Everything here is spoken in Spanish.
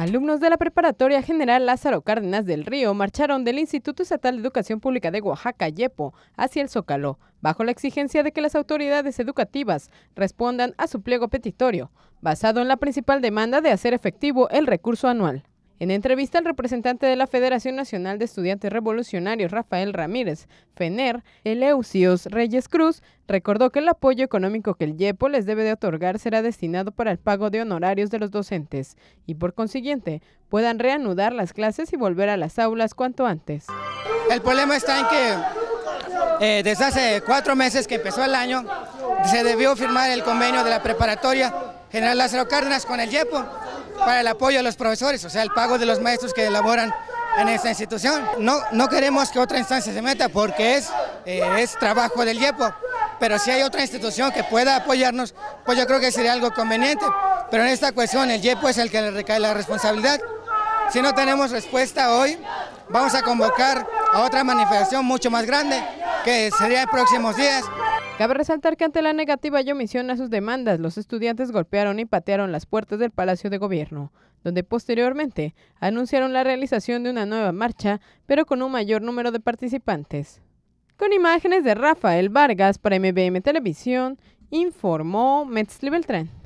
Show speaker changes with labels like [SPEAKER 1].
[SPEAKER 1] Alumnos de la Preparatoria General Lázaro Cárdenas del Río marcharon del Instituto Estatal de Educación Pública de Oaxaca, Yepo, hacia el Zócalo, bajo la exigencia de que las autoridades educativas respondan a su pliego petitorio, basado en la principal demanda de hacer efectivo el recurso anual. En entrevista, el representante de la Federación Nacional de Estudiantes Revolucionarios, Rafael Ramírez Fener, Eleusios Reyes Cruz, recordó que el apoyo económico que el YEPO les debe de otorgar será destinado para el pago de honorarios de los docentes y, por consiguiente, puedan reanudar las clases y volver a las aulas
[SPEAKER 2] cuanto antes. El problema está en que eh, desde hace cuatro meses que empezó el año se debió firmar el convenio de la preparatoria General Lázaro Cárdenas con el YEPO para el apoyo a los profesores, o sea, el pago de los maestros que elaboran en esta institución. No, no queremos que otra instancia se meta porque es, eh, es trabajo del IEPO, pero si hay otra institución que pueda apoyarnos, pues yo creo que sería algo conveniente. Pero en esta cuestión el IEPO es el que le recae la responsabilidad. Si no tenemos respuesta hoy, vamos a convocar a otra manifestación mucho más grande, que sería en próximos días,
[SPEAKER 1] Cabe resaltar que ante la negativa y omisión a sus demandas, los estudiantes golpearon y patearon las puertas del Palacio de Gobierno, donde posteriormente anunciaron la realización de una nueva marcha, pero con un mayor número de participantes. Con imágenes de Rafael Vargas para MBM Televisión, informó Metzli Beltrán.